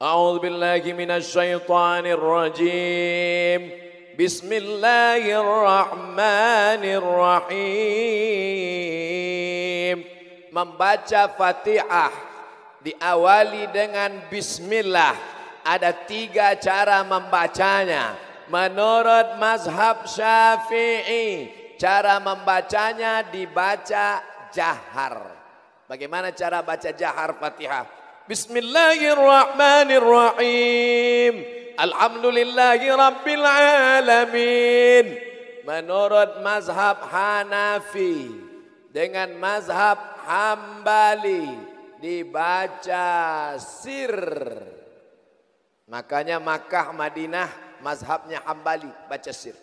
أعوذ بالله من الشيطان الرجيم بسم الله الرحمن الرحيم membaca Fatihah diawali dengan bismillah ada tiga cara membacanya menurut mazhab Syafi'i cara membacanya dibaca jahar bagaimana cara baca jahar Fatihah Bismillahirrahmanirrahim. لله رب العالمين Menurut mazhab Hanafi dengan mazhab Hambali dibaca sir. Makanya Makkah Madinah mazhabnya Hambali baca sir.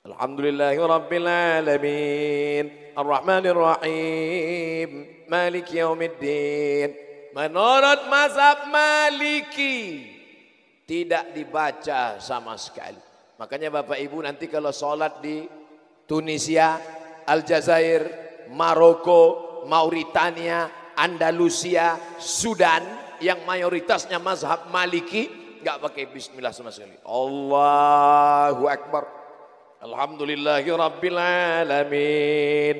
الحمد لله رب العالمين الرحمن الرحيم مالك يوم menurut mazhab maliki tidak dibaca sama sekali makanya Bapak Ibu nanti kalau sholat di Tunisia Aljazair Maroko Mauritania Andalusia Sudan yang mayoritasnya mazhab maliki nggak pakai bismillah sama sekali Allahu Akbar Alhamdulillahirrabbilalamin.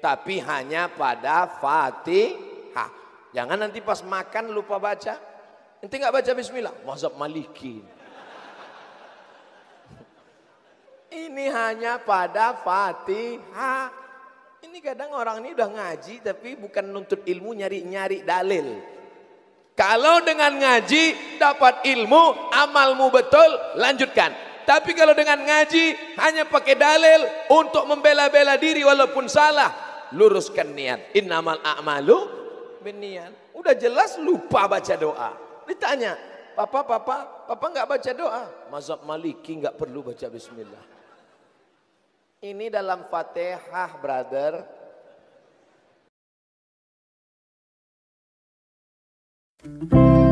Tapi hanya pada Fatihah. Jangan nanti pas makan lupa baca. Nanti nggak baca Bismillah. Mazhab Maliki. Ini hanya pada Fatihah. Ini kadang orang ini udah ngaji tapi bukan nuntut ilmu nyari-nyari dalil. Kalau dengan ngaji dapat ilmu, amalmu betul, lanjutkan. Tapi kalau dengan ngaji hanya pakai dalil untuk membela-bela diri walaupun salah, luruskan niat. Innamal a'malu binniat. Udah jelas lupa baca doa. Ditanya, "Papa, papa, papa enggak baca doa?" Mazhab Maliki enggak perlu baca bismillah. Ini dalam Fatihah, brother. Thank you.